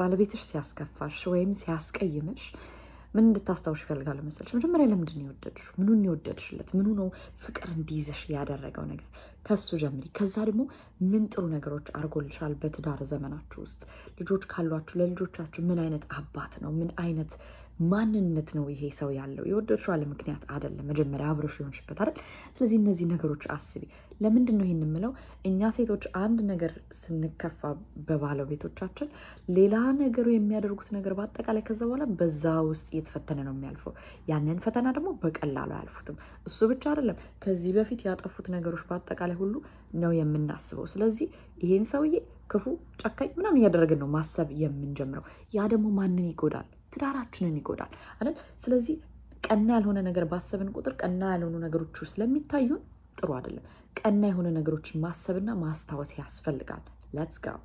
ባለቤትሽ ሲያስከፋሽ ወይም ሲያስቀይምሽ ምን እንድታስታውሽ ይፈልጋሉ መሰለሽ? መጀመሪያ ለምንድን ነው የወደድሽው? ምኑን የወደድሽለት? ምኑ ነው ፍቅር እንዲይዘሽ ያደረገው ነገር? ከሱ ጀምሪ። ከዛ ደግሞ ምን ጥሩ ነገሮች አድርጎልሻል በትዳር ዘመናችሁ ውስጥ? ልጆች ካሏችሁ ለልጆቻችሁ ምን አይነት አባት ነው? ምን አይነት ማንነት ነው ይሄ ሰው ያለው? የወደድሽው አለ ምክንያት አይደለም። መጀመሪያ አብረሽ ሊሆንሽበት አይደል? ስለዚህ እነዚህ ነገሮች አስቢ። ለምንድን ነው ይህን የምለው? እኛ ሴቶች አንድ ነገር ስንከፋ በባለቤቶቻችን ሌላ ነገሩ የሚያደርጉት ነገር በአጠቃላይ ከዛ በኋላ በዛ ውስጥ እየተፈተነ ነው የሚያልፈው። ያንን ፈተና ደግሞ በቀላሉ አያልፉትም። እሱ ብቻ አይደለም፣ ከዚህ በፊት ያጠፉት ነገሮች በአጠቃላይ ላይ ሁሉ ነው የምናስበው። ስለዚህ ይሄን ሰውዬ ክፉ፣ ጨካኝ ምናምን እያደረግን ነው ማሰብ የምንጀምረው። ያ ደግሞ ማንን ይጎዳል? ትዳራችንን ይጎዳል አይደል? ስለዚህ ቀና ያልሆነ ነገር ባሰብን ቁጥር ቀና ያልሆኑ ነገሮች ስለሚታዩን ጥሩ አይደለም። ቀና የሆነ ነገሮችን ማሰብና ማስታወስ ያስፈልጋል። ለትስ ጋው